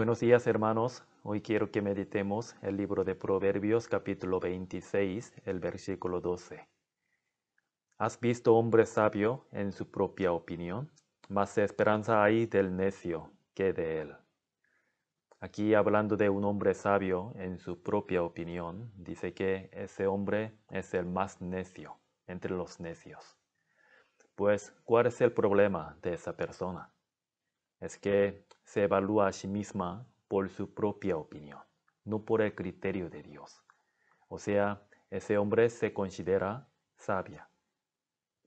Buenos días hermanos, hoy quiero que meditemos el libro de Proverbios capítulo 26, el versículo 12. ¿Has visto hombre sabio en su propia opinión? Más esperanza hay del necio que de él. Aquí hablando de un hombre sabio en su propia opinión, dice que ese hombre es el más necio entre los necios. Pues, ¿cuál es el problema de esa persona? es que se evalúa a sí misma por su propia opinión, no por el criterio de Dios. O sea, ese hombre se considera sabia,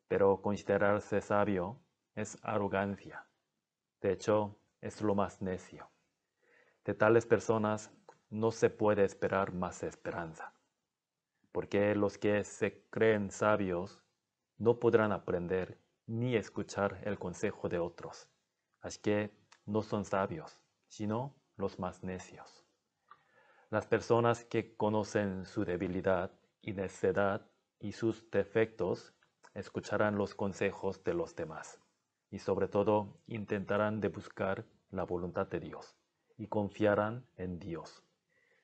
pero considerarse sabio es arrogancia. De hecho, es lo más necio. De tales personas no se puede esperar más esperanza, porque los que se creen sabios no podrán aprender ni escuchar el consejo de otros Así que no son sabios, sino los más necios. Las personas que conocen su debilidad y necedad y sus defectos escucharán los consejos de los demás y sobre todo intentarán de buscar la voluntad de Dios y confiarán en Dios.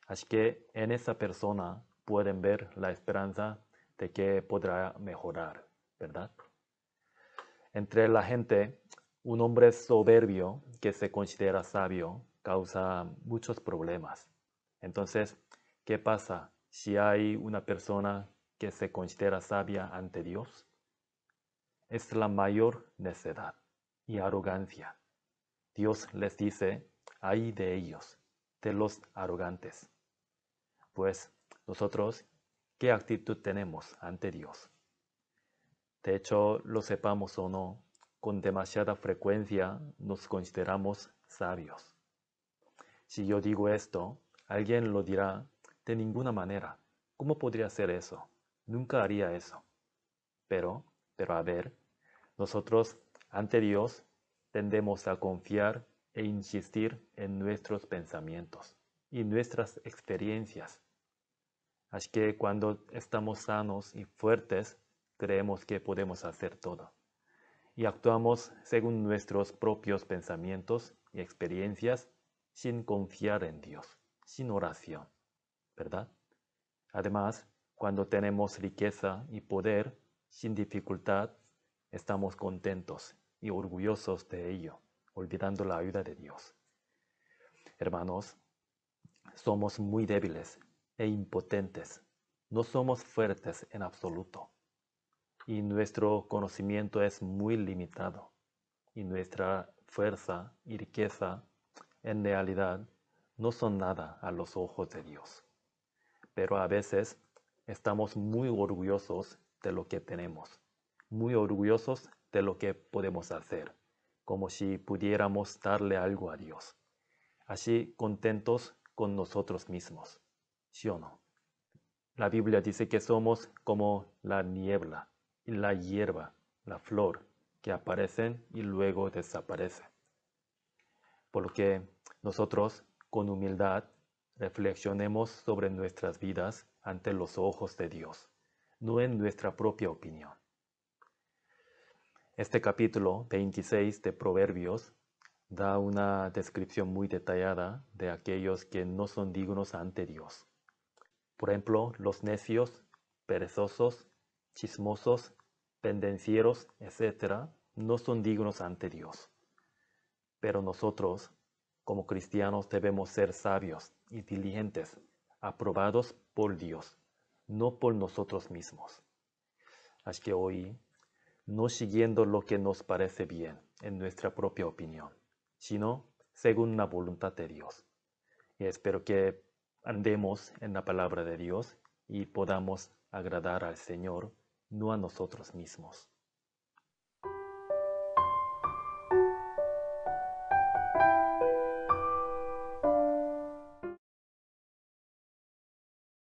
Así que en esa persona pueden ver la esperanza de que podrá mejorar, ¿verdad? Entre la gente un hombre soberbio que se considera sabio causa muchos problemas. Entonces, ¿qué pasa si hay una persona que se considera sabia ante Dios? Es la mayor necedad y arrogancia. Dios les dice, hay de ellos, de los arrogantes. Pues nosotros, ¿qué actitud tenemos ante Dios? De hecho, lo sepamos o no, con demasiada frecuencia nos consideramos sabios. Si yo digo esto, alguien lo dirá, de ninguna manera. ¿Cómo podría hacer eso? Nunca haría eso. Pero, pero a ver, nosotros ante Dios tendemos a confiar e insistir en nuestros pensamientos y nuestras experiencias. Así que cuando estamos sanos y fuertes, creemos que podemos hacer todo y actuamos según nuestros propios pensamientos y experiencias sin confiar en Dios, sin oración, ¿verdad? Además, cuando tenemos riqueza y poder sin dificultad, estamos contentos y orgullosos de ello, olvidando la ayuda de Dios. Hermanos, somos muy débiles e impotentes, no somos fuertes en absoluto y nuestro conocimiento es muy limitado y nuestra fuerza y riqueza en realidad no son nada a los ojos de Dios. Pero a veces estamos muy orgullosos de lo que tenemos, muy orgullosos de lo que podemos hacer, como si pudiéramos darle algo a Dios. Así contentos con nosotros mismos, ¿sí o no? La Biblia dice que somos como la niebla, la hierba, la flor, que aparecen y luego desaparecen. Por lo que nosotros, con humildad, reflexionemos sobre nuestras vidas ante los ojos de Dios, no en nuestra propia opinión. Este capítulo 26 de Proverbios da una descripción muy detallada de aquellos que no son dignos ante Dios. Por ejemplo, los necios, perezosos, chismosos pendencieros, etcétera, no son dignos ante Dios. Pero nosotros, como cristianos, debemos ser sabios y diligentes, aprobados por Dios, no por nosotros mismos. Así que hoy, no siguiendo lo que nos parece bien en nuestra propia opinión, sino según la voluntad de Dios. Y espero que andemos en la palabra de Dios y podamos agradar al Señor no a nosotros mismos.